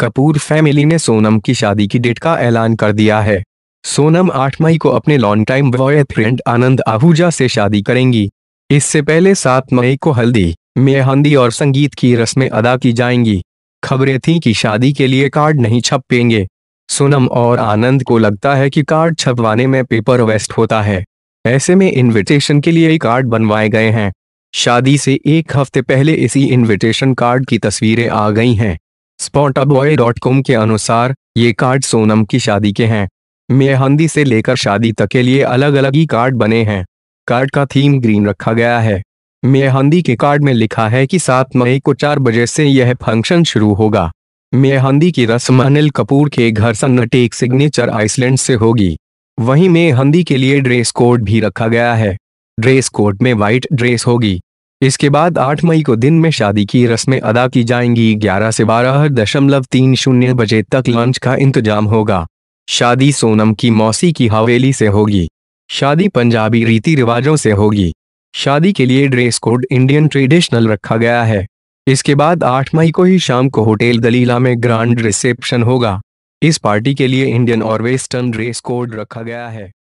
Kapoor family ने सोनम की शादी की डेट का ऐलान कर दिया है सोनम 8 मई को अपने long time boyfriend Anand Ahuja से शादी करेंगी इससे पहले 7 मई को हल्दी मेहंदी और संगीत की रस्में अदा की जाएंगी खबरें थीं कि शादी के लिए कार्ड नहीं छपेंगे सोनम और आनंद को लगता है कि कार्ड छपवाने में पेपर वेस्ट होता है ऐसे में इन्विटेशन के लिए कार्ड बनवाए गए हैं शादी से एक हफ्ते पहले इसी इन्विटेशन कार्ड की तस्वीरें आ गई हैं स्पॉटाबॉय.कॉम के अनुसार ये कार्ड सोनम की शादी के हैं मेहंदी से लेकर शादी तक के लिए अलग अलग ही कार्ड बने हैं कार्ड का थीम ग्रीन रखा गया है मेहंदी के कार्ड में लिखा है कि सात मई को चार बजे से यह फंक्शन शुरू होगा मेहंदी की रस्म अनिल कपूर के घर सन्नटे सिग्नेचर आइसलैंड से होगी वहीं मेहंदी के लिए ड्रेस कोड भी रखा गया है ड्रेस कोड में व्हाइट ड्रेस होगी इसके बाद 8 मई को दिन में शादी की रस्में अदा की जाएंगी 11 से बारह दशमलव तीन शून्य बजे तक लंच का इंतजाम होगा शादी सोनम की मौसी की हवेली से होगी शादी पंजाबी रीति रिवाजों से होगी शादी के लिए ड्रेस कोड इंडियन ट्रेडिशनल रखा गया है इसके बाद 8 मई को ही शाम को होटल दलीला में ग्रांड रिसेप्शन होगा इस पार्टी के लिए इंडियन और वेस्टर्न ड्रेस कोड रखा गया है